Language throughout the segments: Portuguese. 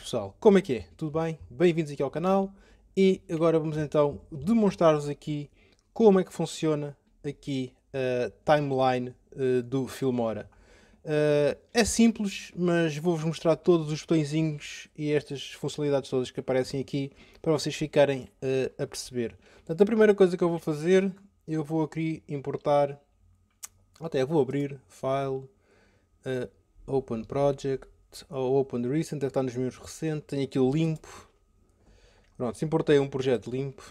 pessoal, como é que é? Tudo bem? Bem-vindos aqui ao canal e agora vamos então demonstrar-vos aqui como é que funciona aqui a timeline eh, do Filmora. Eh, é simples, mas vou-vos mostrar todos os botõezinhos e estas funcionalidades todas que aparecem aqui para vocês ficarem eh, a perceber. Portanto, a primeira coisa que eu vou fazer, eu vou aqui importar, até vou abrir File, Open Project, Draft Open Recent, deve estar nos meus recentes. Tenho aquilo limpo. Pronto, se importei um projeto limpo.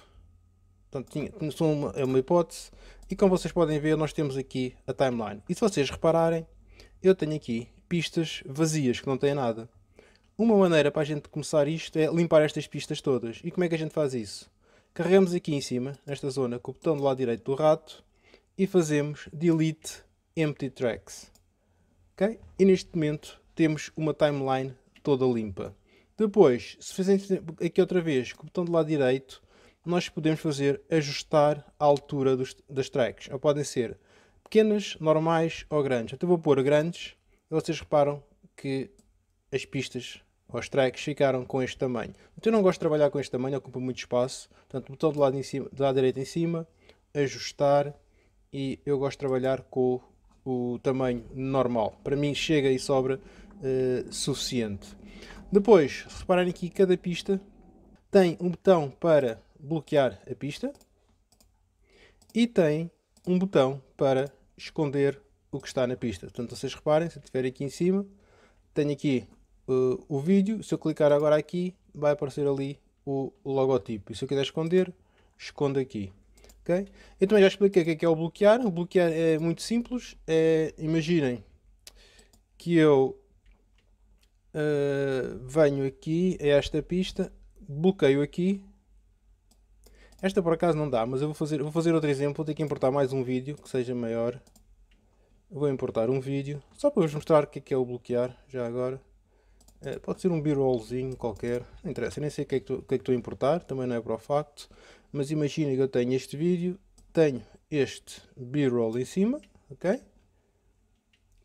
Portanto, tinha, uma, é uma hipótese. E como vocês podem ver, nós temos aqui a timeline. E se vocês repararem, eu tenho aqui pistas vazias, que não têm nada. Uma maneira para a gente começar isto é limpar estas pistas todas. E como é que a gente faz isso? Carregamos aqui em cima, nesta zona, com o botão do lado direito do rato e fazemos delete empty tracks. Okay? E neste momento temos uma timeline toda limpa. Depois, se fizermos aqui outra vez com o botão do lado direito, nós podemos fazer ajustar a altura dos, das tracks. Ou podem ser pequenas, normais ou grandes. Até vou pôr grandes e vocês reparam que as pistas ou os tracks ficaram com este tamanho. Então eu não gosto de trabalhar com este tamanho, ocupa muito espaço. Portanto, botão do lado, em cima, do lado direito em cima, ajustar e eu gosto de trabalhar com o tamanho normal. Para mim chega e sobra eh, suficiente. Depois, reparem repararem aqui, cada pista tem um botão para bloquear a pista e tem um botão para esconder o que está na pista. Portanto, vocês reparem, se estiver aqui em cima, tenho aqui uh, o vídeo. Se eu clicar agora aqui, vai aparecer ali o, logotipo. E se eu quiser esconder, escondo aqui. Okay? Eu também já expliquei o que é, que é o bloquear. O bloquear é muito simples. É, imaginem que eu uh, venho aqui a é esta pista, bloqueio aqui. Esta por acaso não dá, mas eu vou fazer, vou fazer outro exemplo. Vou ter que importar mais um vídeo que seja maior. Vou importar um vídeo, só para vos mostrar o que é, que é o bloquear, já agora. Ah, pode ser um b-rollzinho qualquer, não interessa, nem sei o que, é que, é estou a importar, também não é para o facto. Mas imagina que eu tenho este vídeo, tenho este b-roll em cima, ok?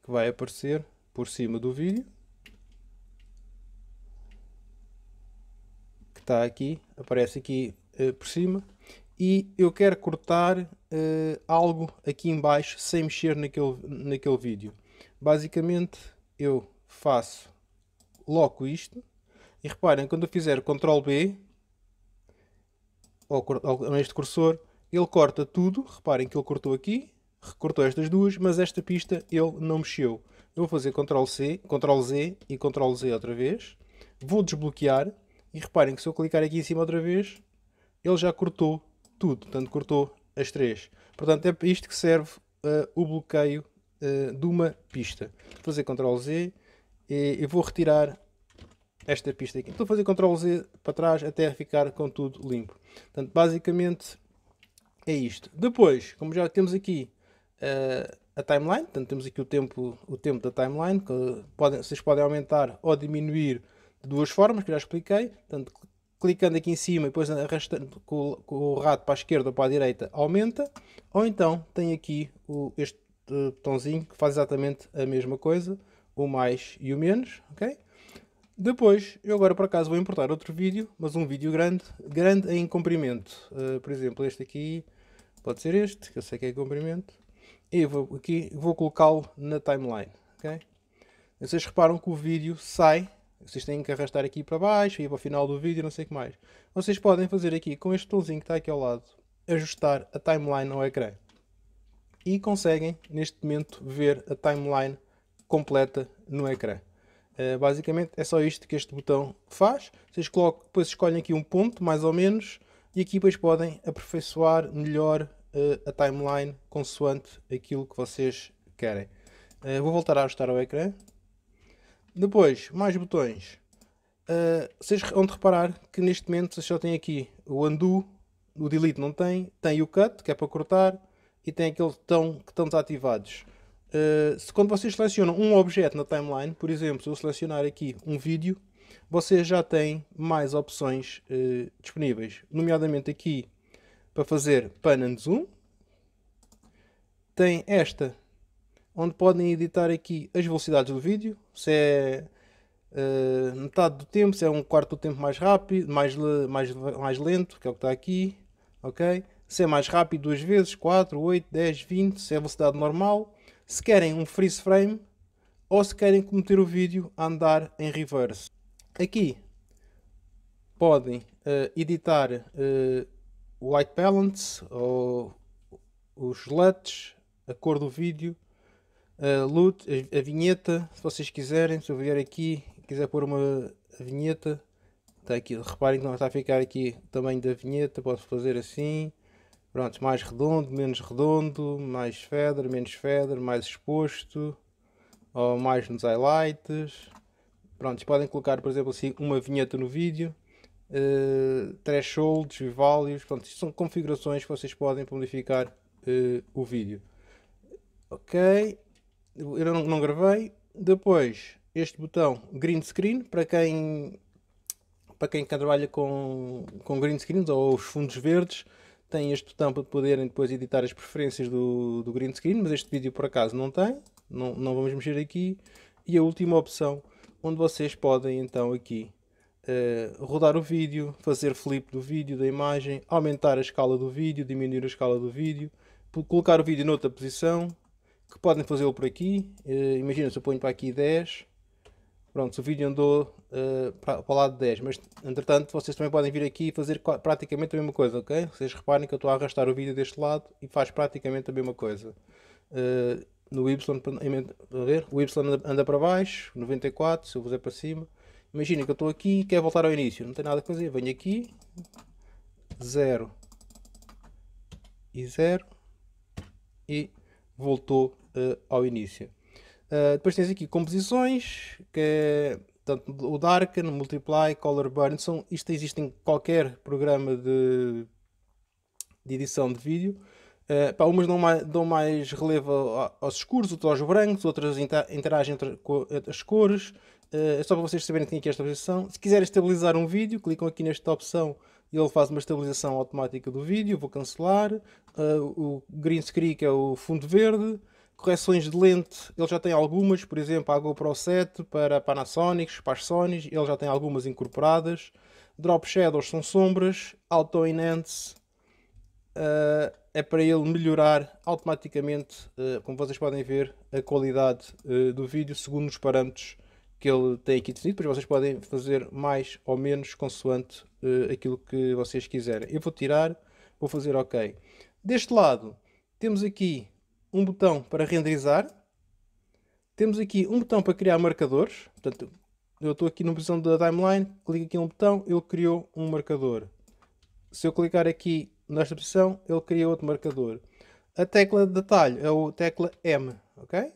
Que vai aparecer por cima do vídeo, que está aqui, aparece aqui uh, por cima, e eu quero cortar uh, algo aqui embaixo sem mexer naquele, naquele vídeo. Basicamente eu faço, logo isto, e reparem, quando eu fizer Ctrl B, ou, ou neste cursor, ele corta tudo, reparem que ele cortou aqui, recortou estas duas, mas esta pista ele não mexeu. Eu vou fazer Ctrl C, Ctrl Z e Ctrl Z outra vez. Vou desbloquear e reparem que se eu clicar aqui em cima outra vez, ele já cortou tudo. Portanto, cortou as três. Portanto, é para isto que serve uh, o bloqueio uh, de uma pista. Vou fazer Ctrl Z e, vou retirar esta pista aqui. Estou a fazer Ctrl Z para trás até ficar com tudo limpo. Portanto, basicamente é isto. Depois, como já temos aqui uh, a timeline, portanto, temos aqui o tempo, o tempo da timeline, que podem, vocês podem aumentar ou diminuir de duas formas que já expliquei. Portanto, clicando aqui em cima e depois arrastando com, com o rato para a esquerda ou para a direita aumenta. Ou então tem aqui o, este eh, botãozinho que faz exatamente a mesma coisa, o mais e o menos, ok? Depois, eu agora por acaso vou importar outro vídeo, mas um vídeo grande, grande em comprimento. Uh, por exemplo, este aqui, pode ser este, que eu sei que é comprimento. E vou aqui, vou colocá-lo na timeline, ok? Vocês reparam que o vídeo sai vocês têm que arrastar aqui para baixo, e para o final do vídeo, não sei o que mais. Vocês podem fazer aqui com este botãozinho que está aqui ao lado, ajustar a timeline ao ecrã. E conseguem, neste momento, ver a timeline completa no ecrã. Uh, basicamente é só isto que este botão faz. Vocês colocam, depois escolhem aqui um ponto, mais ou menos, e aqui depois podem aperfeiçoar melhor uh, a timeline consoante aquilo que vocês querem. Uh, vou voltar a ajustar ao ecrã. Depois, mais botões. Uh, vocês vão de reparar que neste momento vocês só têm aqui o undo, o delete não tem, tem o cut, que é para cortar, e tem aqueles que estão, que estão desativados. Uh, se quando vocês selecionam um objeto na timeline, por exemplo, se eu selecionar aqui um vídeo, vocês já têm mais opções uh, disponíveis, nomeadamente aqui para fazer pan and zoom. Tem esta onde podem editar aqui as velocidades do vídeo, se é uh, metade do tempo, se é um quarto do tempo mais rápido, mais, mais, mais lento, que é o que está aqui, ok? Se é mais rápido duas vezes, 4, 8, 10, 20, se é velocidade normal, se querem um freeze frame ou se querem cometer o vídeo a andar em reverse. Aqui podem uh, editar uh, o white balance ou os LUTs, a cor do vídeo, a, a, a vinheta, se vocês quiserem, se eu vier aqui quiser pôr uma vinheta, está aqui, reparem que não está a ficar aqui o tamanho da vinheta, posso fazer assim, pronto, mais redondo, menos redondo, mais feather, menos feather, mais exposto, ou mais nos highlights, pronto, podem colocar, por exemplo, assim, uma vinheta no vídeo, uh, thresholds, values, pronto, isto são configurações que vocês podem modificar uh, o vídeo. Ok, eu não, não gravei. Depois, este botão green screen, para quem, para quem trabalha com, com green screens ou os fundos verdes, tem este botão para poderem depois editar as preferências do, do green screen, mas este vídeo por acaso não tem, não, não vamos mexer aqui. E a última opção, onde vocês podem então aqui uh, rodar o vídeo, fazer flip do vídeo, da imagem, aumentar a escala do vídeo, diminuir a escala do vídeo, colocar o vídeo noutra posição, que podem fazê-lo por aqui. Uh, imagina se eu ponho para aqui 10. Pronto, se o vídeo andou uh, para, para o lado 10, mas entretanto vocês também podem vir aqui e fazer praticamente a mesma coisa, ok? Vocês reparem que eu estou a arrastar o vídeo deste lado e faz praticamente a mesma coisa. Uh, no Y, a ver? O Y anda, anda para baixo, 94, se eu fizer é para cima. Imagina que eu estou aqui e quero voltar ao início, não tem nada a fazer. Venho aqui, 0 e 0 e voltou uh, ao início. Uh, depois tens aqui composições, que é tanto o Darken, Multiply, Color Burn, são, isto existe em qualquer programa de, de edição de vídeo. Uh, pá, umas dão mais, dão mais relevo aos escuros, outras aos brancos, outras interagem entre as cores. Uh, é só para vocês saberem que tem aqui esta posição. Se quiserem estabilizar um vídeo, clicam aqui nesta opção e ele faz uma estabilização automática do vídeo. Vou cancelar. Uh, o green screen que é o fundo verde. Correções de lente, ele já tem algumas, por exemplo, a GoPro 7 para Panasonic para as Sony ele já tem algumas incorporadas. Drop Shadows são sombras, Auto Enhance uh, é para ele melhorar automaticamente, uh, como vocês podem ver, a qualidade uh, do vídeo segundo os parâmetros que ele tem aqui definido, depois vocês podem fazer mais ou menos consoante aquilo que vocês quiserem. Eu vou tirar, vou fazer OK. Deste lado, temos aqui um botão para renderizar. Temos aqui um botão para criar marcadores. Portanto, eu estou aqui na posição da timeline, clico aqui no botão, ele criou um marcador. Se eu clicar aqui nesta posição, ele cria outro marcador. A tecla de detalhe é o tecla M, ok?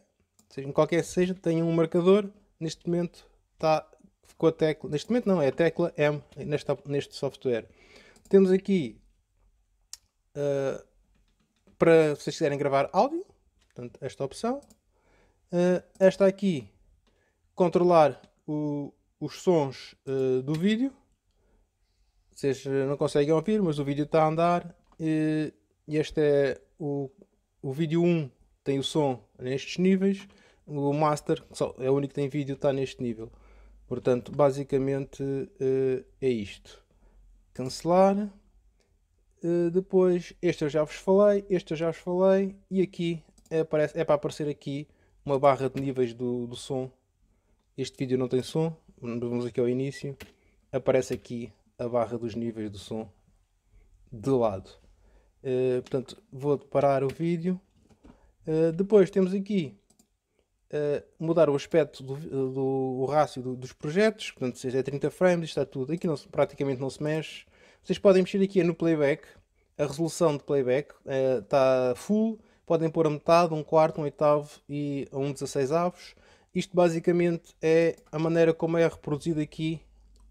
Seja, qualquer seja, tenha um marcador. Neste momento está ficou a tecla... Neste momento não, é a tecla M neste, neste software. Temos aqui... Uh, para vocês quiserem gravar áudio, portanto, esta opção. Uh, esta aqui, controlar o, os sons uh, do vídeo. Vocês eh, não conseguem ouvir, mas o vídeo está a andar. E, este é o, o vídeo 1, tem o som nestes níveis. O master, só, é o único que tem vídeo, está neste nível. Portanto, basicamente uh, é isto. Cancelar. Eh, depois, este eu já vos falei, este eu já vos falei, e aqui é, aparece, é para aparecer aqui uma barra de níveis do, do som. Este vídeo não tem som, vamos aqui ao início. Aparece aqui a barra dos níveis do som de lado. Uh, portanto, vou parar o vídeo. Uh, depois temos aqui uh, mudar o aspecto do, do rácio do, dos projetos, portanto, se é 30 frames, está tudo. Aqui não, praticamente não se mexe. Vocês podem mexer aqui no playback, a resolução de playback está eh, uh, full, podem pôr a metade, um quarto, um oitavo e um 16 avos. Isto basicamente é a maneira como é reproduzido aqui,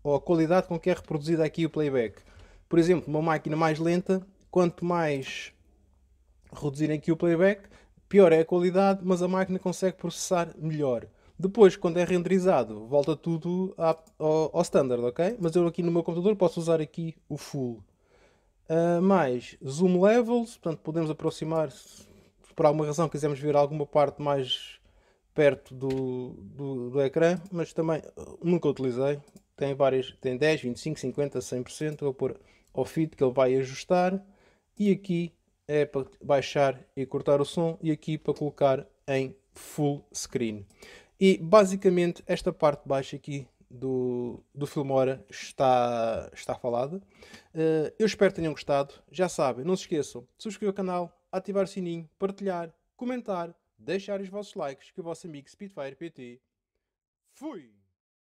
ou a qualidade com que é reproduzido aqui o playback. Por exemplo, uma máquina mais lenta, quanto mais reduzirem aqui o playback, pior é a qualidade, mas a máquina consegue processar melhor. Depois, quando é renderizado, volta tudo à, ao, ao, standard, ok? Mas eu aqui no meu computador posso usar aqui o full. Uh, mais zoom levels, portanto podemos aproximar, se por alguma razão quisermos ver alguma parte mais perto do, do, do ecrã, mas também ah, nunca utilizei. Tem várias, tem 10, 25, 50, 100%, vou pôr ao fit que ele vai ajustar. E aqui é para baixar e cortar o som e aqui para colocar em full screen. E basicamente esta parte baixa aqui do, do Filmora está, está falada. Uh, eu espero que tenham gostado. Já sabem, não se esqueçam de subscrever o canal, ativar o sininho, partilhar, comentar, deixar os vossos likes que o vosso amigo Speedfire PT. Fui!